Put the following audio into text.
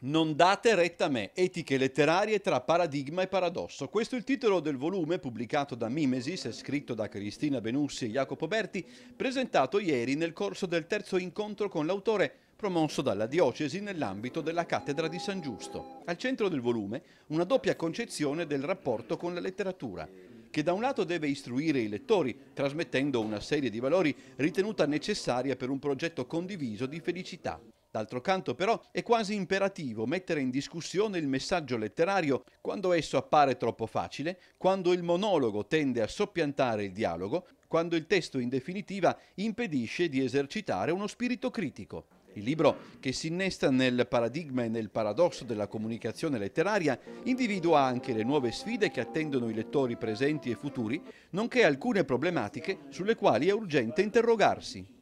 Non date retta a me, etiche letterarie tra paradigma e paradosso. Questo è il titolo del volume pubblicato da Mimesis e scritto da Cristina Benussi e Jacopo Berti, presentato ieri nel corso del terzo incontro con l'autore promosso dalla diocesi nell'ambito della cattedra di San Giusto. Al centro del volume una doppia concezione del rapporto con la letteratura che da un lato deve istruire i lettori, trasmettendo una serie di valori ritenuta necessaria per un progetto condiviso di felicità, D'altro canto però è quasi imperativo mettere in discussione il messaggio letterario quando esso appare troppo facile, quando il monologo tende a soppiantare il dialogo, quando il testo in definitiva impedisce di esercitare uno spirito critico. Il libro, che si innesta nel paradigma e nel paradosso della comunicazione letteraria, individua anche le nuove sfide che attendono i lettori presenti e futuri, nonché alcune problematiche sulle quali è urgente interrogarsi.